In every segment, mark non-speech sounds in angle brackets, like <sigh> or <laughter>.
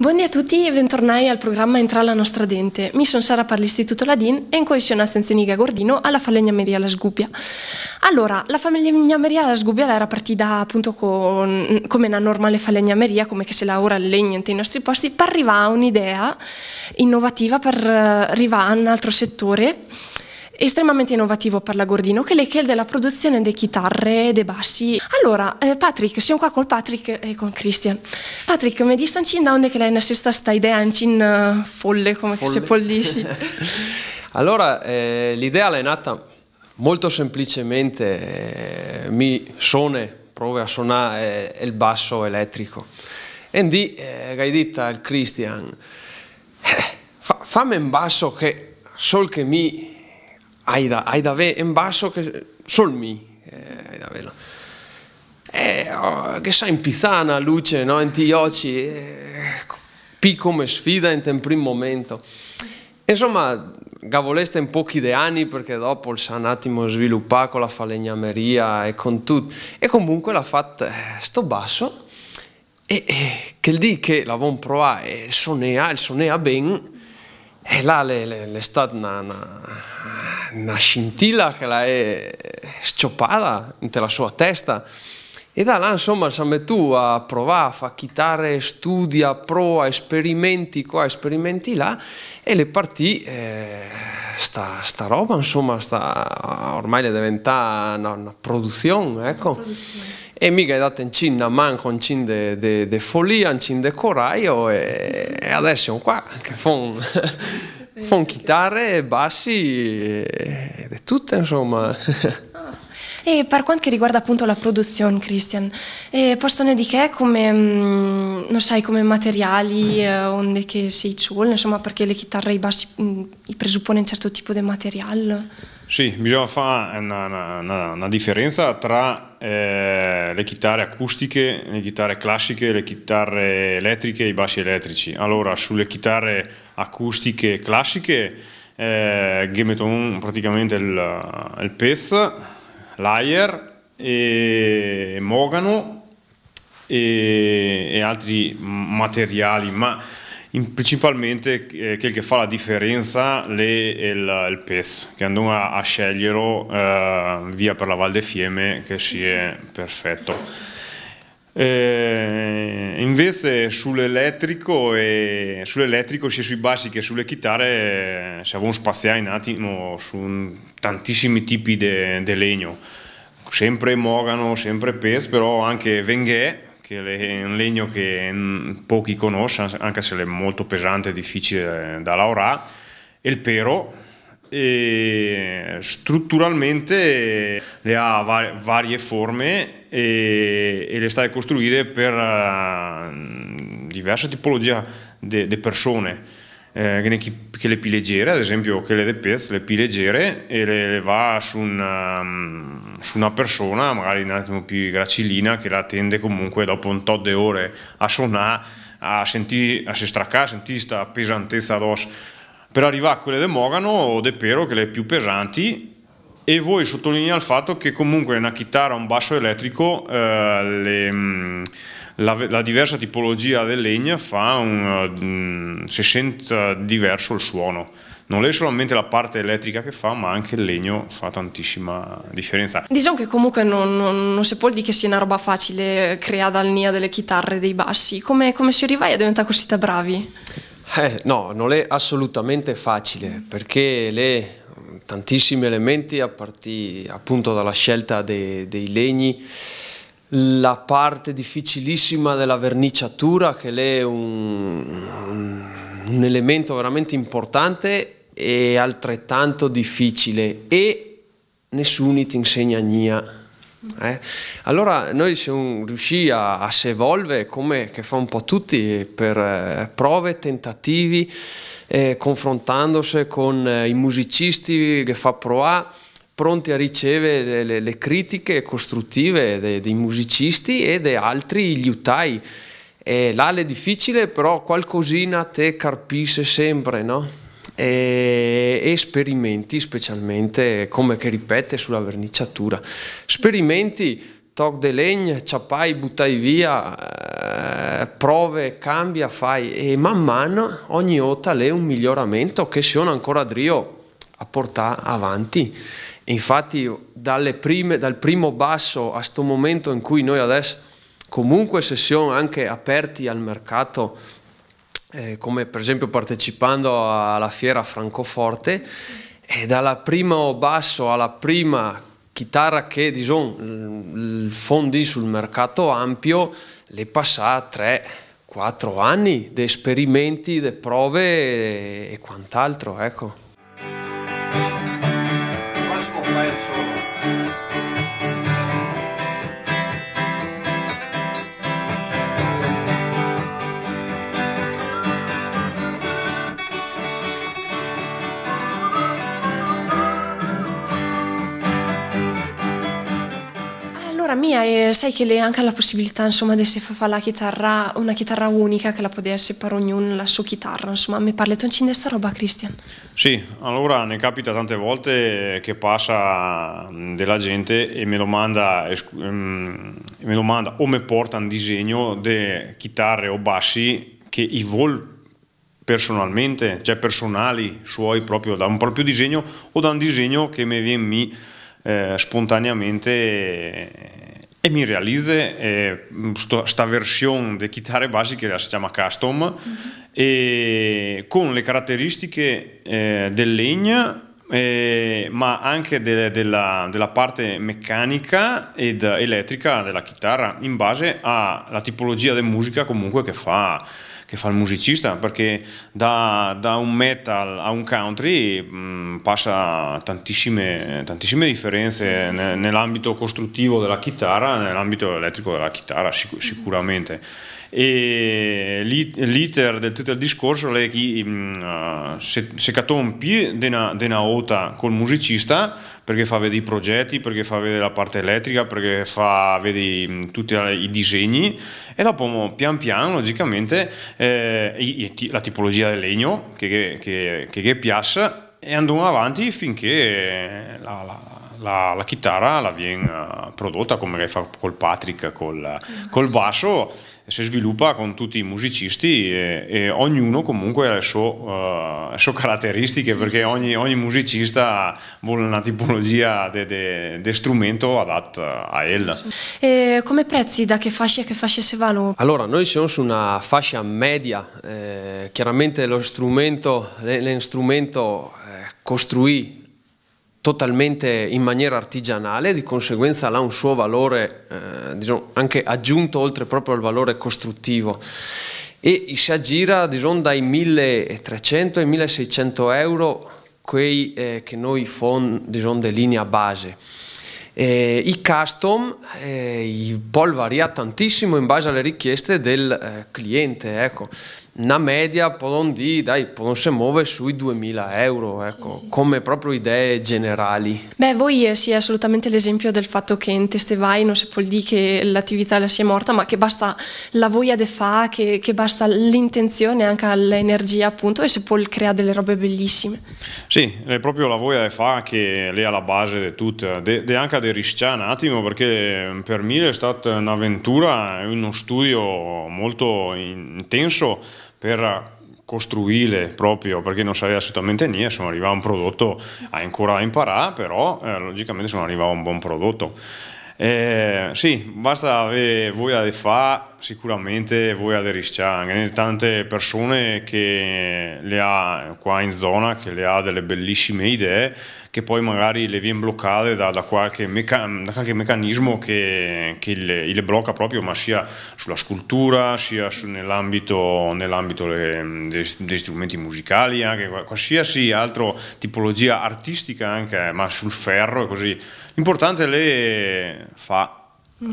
Buongiorno a tutti e bentornati al programma Entra la nostra dente. Mi sono Sara per l'Istituto Ladin e in coesione a Zenzeniga Gordino alla falegnameria La Sgubbia. Allora, la falegnameria La Sgubbia era partita appunto con, come una normale falegnameria, come che si lavora il legno nei nostri posti, per arrivare a un'idea innovativa per eh, arrivare a un altro settore estremamente innovativo per la Gordino, che è della produzione delle chitarre e dei bassi. Allora, eh, Patrick, siamo qua con Patrick e con Christian. Patrick, mi dici un da onde che lei nascista sta idea un eh, folle, come folle. se pollissi. <laughs> allora, eh, l'idea è nata molto semplicemente, eh, mi suone, provo a suonare eh, il basso elettrico. E di, eh, gaidita il Christian, eh, fa, fammi un basso che sol che mi hai da ve in basso che solmi, eh, Aida vela. Eh, oh, che sa in pisana, luce, no? in tioci, eh, P come sfida in un primo momento. Insomma, gavoleste in pochi de anni perché dopo il sa un attimo sviluppa con la falegnameria e con tutto. E comunque l'ha fatta eh, sto basso e, e eh, che il dì che la buon prova e sonea, il sonea ben, e là è stata una, una, una, scintilla che la è scioppata nella sua testa. E da là, insomma, siamo tu a provare, a fare chitarre, studia, prova, esperimenti qua, esperimenti là, e le partì eh, sta, roba, insomma, sta, ormai è diventata una, una produzione, ecco. Una produzione e mica è dato un cin da manco, un cin di follia, un cin di coraio e, e, adesso sono qua che fanno <laughs> fan chitarre, bassi ed è tutto insomma. Ah. E per quanto riguarda appunto la produzione, Christian, eh, possono di che come, mm, non sai, come materiali, eh, onde che sei ciul, insomma, perché le chitarre e i bassi mh, mm, presuppone un certo tipo di materiale? Sì, bisogna fare una, una, una, una differenza tra eh, eh, le chitarre acustiche, le chitarre classiche, le chitarre elettriche e i bassi elettrici. Allora, sulle chitarre acustiche classiche, eh, Gemeton praticamente il, eh, il Pez, Layer e Mogano e, e altri materiali, ma in, principalmente eh, quel che fa la differenza è il, il, PES, che andiamo a, a sceglierlo eh, via per la Val de Fieme che si è perfetto. Eh, invece sull'elettrico e sull'elettrico sia sui bassi che sulle chitarre ci eh, siamo spaziati un attimo su tantissimi tipi di legno sempre Mogano, sempre Pes, però anche Venghè che è un legno che mm, pochi conoscono, anche se è molto pesante e difficile eh, da lavorare, e il pero, e strutturalmente le ha varie forme e, e le sta costruite per eh, diverse tipologie di persone eh, che le pilegere, ad esempio che le repez, le pilegere e le, va su una, um, su una, persona magari un attimo più gracilina che la tende comunque dopo un tot di ore a suonare, a sentire, a se straccare, a sentire questa pesantezza addosso. Per arrivare a quelle del Mogano o del Pero che le più pesanti e voi sottolineare il fatto che comunque una chitarra, a un basso elettrico eh, le mm, la, la diversa tipologia del legno fa un, um, si sente diverso il suono non è solamente la parte elettrica che fa, ma anche il legno fa tantissima differenza. Diciamo che comunque non, non, non si può dire che sia una roba facile creare dal NIA delle chitarre, dei bassi. Come, come si arriva a diventare così da bravi? Eh, no, non è assolutamente facile, perché le tantissimi elementi a partire appunto dalla scelta de, dei legni la parte difficilissima della verniciatura che lei è un, un elemento veramente importante e altrettanto difficile e nessuno ti insegna niente. Eh? Allora noi siamo riusciti a, a si evolvere come fa un po' tutti per eh, prove, tentativi, eh, confrontandosi con eh, i musicisti che fa Pro pronti a ricevere le, le critiche costruttive dei, dei musicisti e di altri liutai. l'ale è difficile, però qualcosina te carpisce sempre, no? E, e sperimenti specialmente, come che ripete sulla verniciatura. Sperimenti toc de legna, ciapai, buttai via, eh, prove, cambia, fai e man mano ogni otta è un miglioramento che sono ancora Drio a portare avanti. E infatti prime, dal primo basso a questo momento in cui noi adesso comunque se siamo anche aperti al mercato eh, come per esempio partecipando alla fiera Francoforte e eh, dal primo basso alla prima chitarra che diciamo, fondi sul mercato ampio le passa 3-4 anni di esperimenti, di prove e, e quant'altro ecco. Allora mia, eh, sai che lei anche ha la possibilità insomma di se fa la chitarra, una chitarra unica che la può essere per ognuno la sua chitarra, insomma mi parli tu in questa roba Cristian? Sì, allora ne capita tante volte che passa della gente e me lo manda, ehm, me lo manda o mi porta un disegno di chitarre o bassi che i vol personalmente, cioè personali suoi proprio da un proprio disegno o da un disegno che mi viene mi eh, spontaneamente eh, e mi realizza questa eh, versione di chitarre basiche che si chiama custom mm -hmm. e con le caratteristiche eh, del legno eh, ma anche de della, della, parte meccanica ed elettrica della chitarra in base alla tipologia di musica comunque che fa che fa il musicista, perché da, da un metal a un country mh, mm, passa tantissime, tantissime differenze sì, sì, sì. nell'ambito costruttivo della chitarra, nell'ambito elettrico della chitarra sicur mm-hmm. sicuramente. E l'iter del tutto il discorso è che mm, ah, se, se caton più di una, una ota col musicista, perché fa vedere i progetti, perché fa vedere la parte elettrica, perché fa vedere tutti eh, i disegni e dopo pian piano logicamente eh, la tipologia del legno che, che, che, che piace e andiamo avanti finché la, la, la, la chitarra la viene eh, prodotta come fa col Patrick, col, col basso si sviluppa con tutti i musicisti e, e ognuno comunque ha eh, le sue uh, so caratteristiche sì, perché sì, ogni, sì. ogni, musicista vuole una tipologia di strumento adatta eh, a ella. E come prezzi da che fascia a che fascia si vanno? Allora noi siamo su una fascia media, eh, chiaramente lo strumento, l'strumento eh, costruì totalmente in maniera artigianale, di conseguenza ha un suo valore eh, diciamo, anche aggiunto oltre proprio al valore costruttivo e si aggira diciamo, dai 1300 ai 1600 euro quei eh, che noi fon diciamo, di linea base. Eh, I custom eh, può variare tantissimo in base alle richieste del eh, cliente, ecco una media podon di, dai, podon se muove sui 2000 euro, ecco, sì, sì. come proprio idee generali. Beh, voi eh, siete assolutamente l'esempio del fatto che in Testevai non si può dire che l'attività la sia morta, ma che basta la voglia di fare, che, che basta l'intenzione, anche l'energia appunto, e si può creare delle robe bellissime. Sì, è proprio la voglia di fare che lei è alla base di tutto, de, de anche di rischiare un attimo, perché mm, per me è stata un'avventura, uno studio molto intenso, per costruire proprio perché non sapeva assolutamente niente, insomma arrivava un prodotto ancora da imparare, però eh, logicamente insomma arrivava un buon prodotto. Eh, sì, basta avere voglia di fare sicuramente voi ad Erisciang, tante persone che le ha qua in zona, che le ha delle bellissime idee, che poi magari le viene bloccate da, da, qualche, meca da qualche, meccanismo che, che le, le, blocca proprio, ma sia sulla scultura, sia su, nell'ambito, nell eh, dei, strumenti musicali, anche qualsiasi altra tipologia artistica, anche, ma sul ferro e così. L'importante è le fa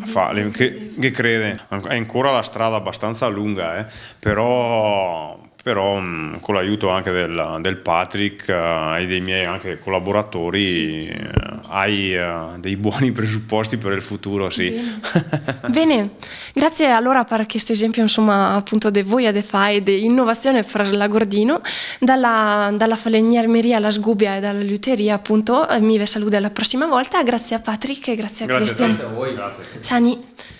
Fa, che, che crede, è ancora la strada abbastanza lunga, eh? però però mh, mm, con l'aiuto anche del, del Patrick uh, e dei miei collaboratori sì, sì. Eh, hai uh, dei buoni <laughs> presupposti per il futuro, sì. Bene, <laughs> Bene. grazie allora per questo esempio insomma appunto di voi a DeFi e di innovazione fra l'Agordino, dalla, dalla falegnermeria alla sgubbia e dalla liuteria appunto mi vi saluto alla prossima volta, grazie a Patrick e grazie a grazie Cristian. Grazie a voi, grazie. Sani.